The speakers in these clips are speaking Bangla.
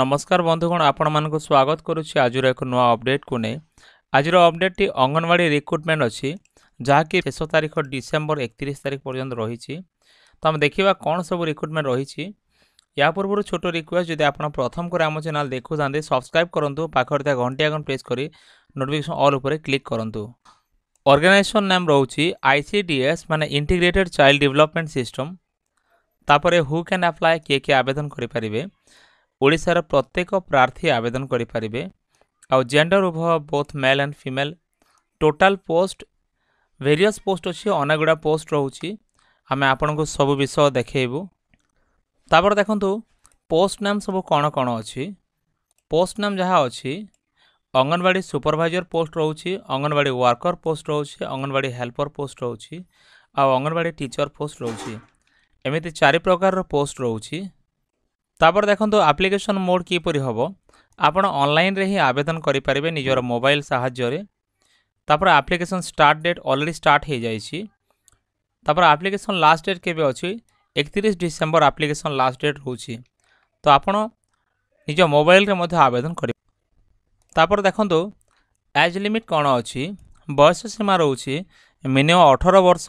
নমস্কার বন্ধুগণ আপনার স্বাগত করুছি আজর এক নয় অপডেট কু নেই আজর অপডেটটি অঙ্গনওয়াড়ি রিক্রুটমেন্ট অছি যাকি শেষ তারিখ ডিসেম্বর একত্রিশ তারিখ পর্যন্ত রয়েছে তো আমি দেখা কোণ সব রিক্রুটমেন্ট রয়েছে या पूर्व छोट रिक्वेस्ट जदि आप प्रथम कर आम चेल देखुँ सब्सक्राइब करूँ पाखे घंटी आइकन प्रेस कर नोटिफिकेसन अल उपर क्लिक करूँ अर्गानाइजेसन नाम रोचे आईसीडीएस मान इंटीग्रेटेड चाइल्ड डेवलपमेंट सिस्टम तापर हु कैन आप्लाए किए किए आवेदन करें ଓଡ଼ିଶାର ପ୍ରତ୍ୟେକ ପ୍ରାର୍ଥୀ ଆବେଦନ କରିପାରିବେ ଆଉ ଜେଣ୍ଡର ଉଭୟ both male and female total post various post ଅଛି ଅନେକଗୁଡ଼ା ପୋଷ୍ଟ ରହୁଛି ଆମେ ଆପଣଙ୍କୁ ସବୁ ବିଷୟ ଦେଖାଇବୁ ତାପରେ ଦେଖନ୍ତୁ ପୋଷ୍ଟ ନାମ ସବୁ କ'ଣ କ'ଣ ଅଛି ପୋଷ୍ଟ ନାମ ଯାହା ଅଛି ଅଙ୍ଗନବାଡ଼ି ସୁପରଭାଇଜର ପୋଷ୍ଟ ରହୁଛି ଅଙ୍ଗନବାଡ଼ି ୱାର୍କର ପୋଷ୍ଟ ରହୁଛି ଅଙ୍ଗନବାଡ଼ି ହେଲ୍ପର ପୋଷ୍ଟ ରହୁଛି ଆଉ ଅଙ୍ଗନବାଡ଼ି ଟିଚର ପୋଷ୍ଟ ରହୁଛି ଏମିତି ଚାରି ପ୍ରକାରର ପୋଷ୍ଟ ରହୁଛି তাপরে দেখুন আপ্লিকেসন মোড কিপরি হব ଆପଣ ଅନଲାଇନ୍ରେ ହିଁ ଆବେଦନ କରିପାରିବେ ନିଜର ମୋବାଇଲ୍ ସାହାଯ୍ୟରେ ତାପରେ application start date already start ହୋଇଯାଇଛି ତାପରେ ଆପ୍ଲିକେସନ୍ ଲାଷ୍ଟ ଡେଟ୍ କେବେ ଅଛି ଏକତିରିଶ ଡିସେମ୍ବର ଆପ୍ଲିକେସନ୍ ଲାଷ୍ଟ ଡେଟ୍ ହେଉଛି ତ ଆପଣ ନିଜ ମୋବାଇଲ୍ରେ ମଧ୍ୟ ଆବେଦନ କରିବେ ତାପରେ ଦେଖନ୍ତୁ ଏଜ୍ ଲିମିଟ୍ କ'ଣ ଅଛି ବୟସ ସୀମା ରହୁଛି ମିନିମମ୍ ଅଠର ବର୍ଷ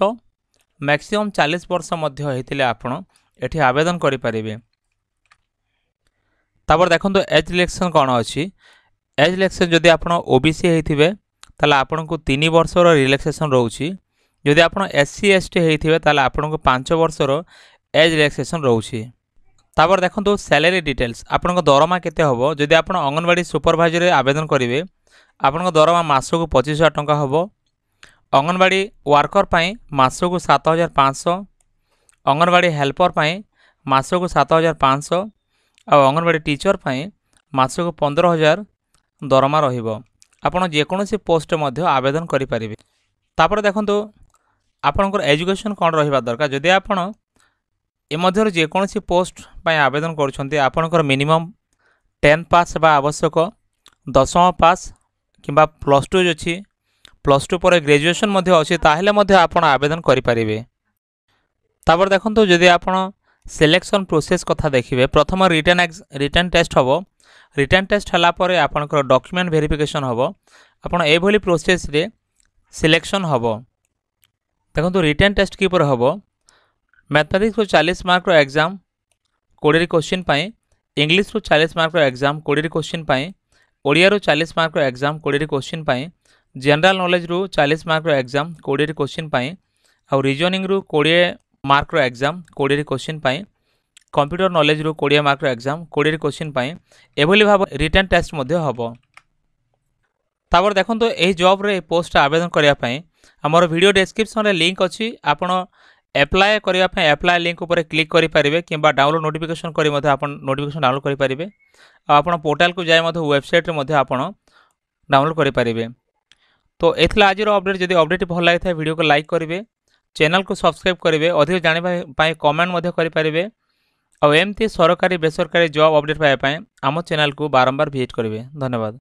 ମ୍ୟାକ୍ସିମମ୍ ଚାଳିଶ ବର୍ଷ ମଧ୍ୟ ହେଇଥିଲେ ଆପଣ ଏଠି ଆବେଦନ କରିପାରିବେ তারপর দেখুন এজ ইলেকশন কোণ অছি এজ ইলেকশন যদি আপনার ওবিসি হয়ে তাহলে আপনার তিন বর্ষর রিল্যাক্সেসন রয়েছে যদি আপনার এসসি এসটি হয়ে তাহলে আপনার পাঁচ বর্ষর এজ রিল্যাক্সেসন রয়েছে তারপর দেখুন স্যালারি ডিটেলস আপনার দরমা কেতে হব যদি আপনার অঙ্গনবাড়ি সুপরভাইজরে আবেদন করবে আপনার দরমা মাসক পঁচিশ হাজার টাকা হব অঙ্গনবাড়ি ওয়ার্কর পাই মাসক সাত হাজার পাঁচশহ অঙ্গনবাড়ি হেল্পর পাই মাসক সাত হাজার পাঁচশহ ଆଉ ଅଙ୍ଗନବାଡ଼ି ଟିଚର ପାଇଁ ମାସକୁ ପନ୍ଦର ହଜାର ଦରମା ରହିବ ଆପଣ ଯେକୌଣସି ପୋଷ୍ଟରେ ମଧ୍ୟ ଆବେଦନ କରିପାରିବେ ତାପରେ ଦେଖନ୍ତୁ ଆପଣଙ୍କର ଏଜୁକେସନ୍ କ'ଣ ରହିବା ଦରକାର ଯଦି ଆପଣ ଏ ମଧ୍ୟରୁ ଯେକୌଣସି ପୋଷ୍ଟ ପାଇଁ ଆବେଦନ କରୁଛନ୍ତି ଆପଣଙ୍କର ମିନିମମ୍ ଟେନ୍ ପାସ୍ ହେବା ଆବଶ୍ୟକ ଦଶମ ପାସ୍ କିମ୍ବା ପ୍ଲସ୍ ଟୁ ଅଛି ପ୍ଲସ୍ ଟୁ ପରେ ଗ୍ରାଜୁଏସନ୍ ମଧ୍ୟ ଅଛି ତାହେଲେ ମଧ୍ୟ ଆପଣ ଆବେଦନ କରିପାରିବେ ତାପରେ ଦେଖନ୍ତୁ ଯଦି ଆପଣ সিলেকশন ପ୍ରୋସେସ୍ କଥା ଦେଖିବେ ପ୍ରଥମ ରିଟର୍ନ ରିଟର୍ନ ଟେଷ୍ଟ ହେବ ରିଟର୍ନ ଟେଷ୍ଟ ହେଲା ପରେ ଆପଣଙ୍କର ଡକ୍ୟୁମେଣ୍ଟ ଭେରିଫିକେସନ୍ ହେବ ଆପଣ ଏଭଳି ପ୍ରୋସେସ୍ରେ ସିଲେକ୍ସନ୍ ହେବ ଦେଖନ୍ତୁ ରିଟର୍ନ ଟେଷ୍ଟ କିପରି ହେବ ମ୍ୟାଥମେଟିକ୍ସରୁ ଚାଳିଶ ମାର୍କର ଏକ୍ଜାମ୍ କୋଡ଼ିଏରେ କୋଶ୍ଚିନ୍ ପାଇଁ ଇଂଲିଶରୁ ଚାଳିଶ ମାର୍କର ଏକ୍ଜାମ୍ କୋଡ଼ିଏରେ କୋଶ୍ଚିନ୍ ପାଇଁ ଓଡ଼ିଆରୁ ଚାଳିଶ ମାର୍କର ଏକ୍ଜାମ୍ କୋଡ଼ିଏରେ କୋଶ୍ଚିନ୍ ପାଇଁ ଜେନେରାଲ ନଲେଜରୁ ଚାଳିଶ ମାର୍କର ଏକ୍ଜାମ୍ କୋଡ଼ିଏରେ କୋଶ୍ଚିନ୍ ପାଇଁ ଆଉ ରିଜନିଂରୁ କୋଡ଼ିଏ ମାର୍କର ଏକ୍ଜାମ୍ କୋଡ଼ିଏରେ କୋଶ୍ଚିନ୍ ପାଇଁ କମ୍ପ୍ୟୁଟର ନଲେଜରୁ କୋଡ଼ିଏ ମାର୍କର ଏକ୍ଜାମ୍ କୋଡ଼ିଏଟି କୋଶ୍ଚିନ୍ ପାଇଁ ଏଭଳି ଭାବରେ ରିଟର୍ଣ୍ଣ ଟେଷ୍ଟ ମଧ୍ୟ ହେବ ତାପରେ ଦେଖନ୍ତୁ ଏହି ଜବ୍ରେ ଏହି ପୋଷ୍ଟଟା ଆବେଦନ କରିବା ପାଇଁ ଆମର ଭିଡ଼ିଓ ଡେସ୍କ୍ରିପ୍ସନ୍ରେ ଲିଙ୍କ୍ ଅଛି ଆପଣ ଆପ୍ଲାଏ କରିବା ପାଇଁ ଆପ୍ଲାଏ ଲିଙ୍କ୍ ଉପରେ କ୍ଲିକ୍ କରିପାରିବେ କିମ୍ବା ଡାଉନଲୋଡ଼୍ ନୋଟିଫିକେସନ୍ କରି ମଧ୍ୟ ଆପଣ ନୋଟିଫିକେସନ୍ ଡାଉନଲୋଡ଼ କରିପାରିବେ ଆଉ ଆପଣ ପୋର୍ଟାଲକୁ ଯାଇ ମଧ୍ୟ ୱେବସାଇଟ୍ରେ ମଧ୍ୟ ଆପଣ ଡାଉନଲୋଡ଼୍ କରିପାରିବେ ତ ଏଥିଲା ଆଜିର ଅପଡ଼େଟ୍ ଯଦି ଅପଡ଼େଟ୍ ଭଲ ଲାଗିଥାଏ ଭିଡ଼ିଓକୁ ଲାଇକ୍ କରିବେ ଚ୍ୟାନେଲକୁ ସବସ୍କ୍ରାଇବ୍ କରିବେ ଅଧିକ ଜାଣିବା ପାଇଁ କମେଣ୍ଟ ମଧ୍ୟ କରିପାରିବେ ଆଉ ଏମିତି ସରକାରୀ ବେସରକାରୀ ଜବ୍ ଅପଡ଼େଟ୍ ପାଇବା ପାଇଁ ଆମ ଚ୍ୟାନେଲକୁ ବାରମ୍ବାର ଭିଜିଟ୍ କରିବେ ଧନ୍ୟବାଦ